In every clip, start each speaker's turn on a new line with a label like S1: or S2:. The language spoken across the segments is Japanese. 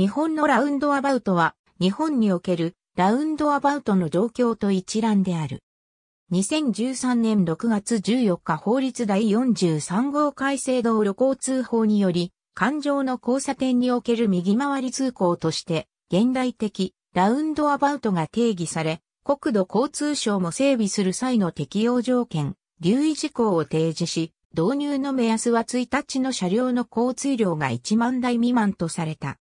S1: 日本のラウンドアバウトは、日本におけるラウンドアバウトの状況と一覧である。2013年6月14日法律第43号改正道路交通法により、環状の交差点における右回り通行として、現代的ラウンドアバウトが定義され、国土交通省も整備する際の適用条件、留意事項を提示し、導入の目安は1日の車両の交通量が1万台未満とされた。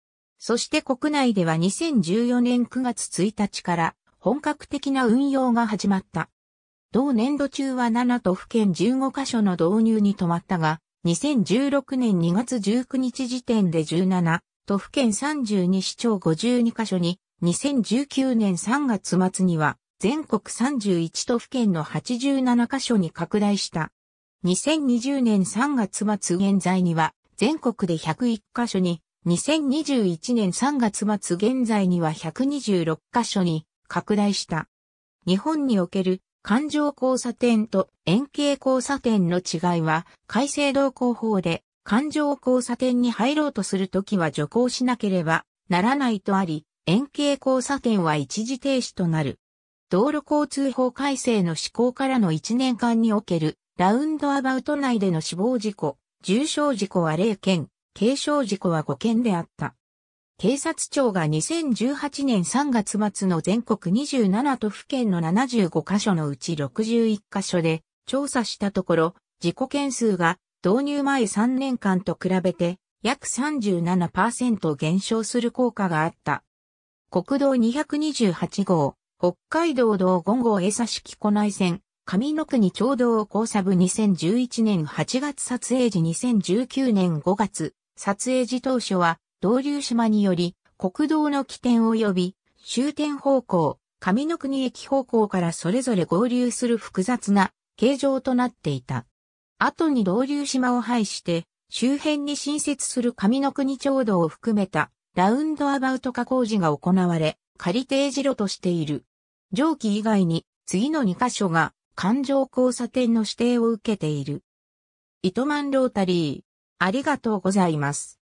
S1: そして国内では2014年9月1日から本格的な運用が始まった。同年度中は7都府県15カ所の導入に止まったが、2016年2月19日時点で17都府県32市町52カ所に、2019年3月末には全国31都府県の87カ所に拡大した。2020年3月末現在には全国で101カ所に2021年3月末現在には126カ所に拡大した。日本における環状交差点と円形交差点の違いは、改正道交法で環状交差点に入ろうとするときは徐行しなければならないとあり、円形交差点は一時停止となる。道路交通法改正の施行からの1年間におけるラウンドアバウト内での死亡事故、重傷事故は0件、軽傷事故は5件であった。警察庁が2018年3月末の全国27都府県の75箇所のうち61箇所で調査したところ、事故件数が導入前3年間と比べて約37%減少する効果があった。国道228号、北海道道5号江差式湖内線、上野国町道交差部2011年8月撮影時2019年5月、撮影時当初は、同流島により、国道の起点及び、終点方向、上の国駅方向からそれぞれ合流する複雑な形状となっていた。後に同流島を廃して、周辺に新設する上の国町道を含めたラウンドアバウト化工事が行われ、仮定時路としている。上記以外に次の2カ所が環状交差点の指定を受けている。糸満ロータリー。ありがとうございます。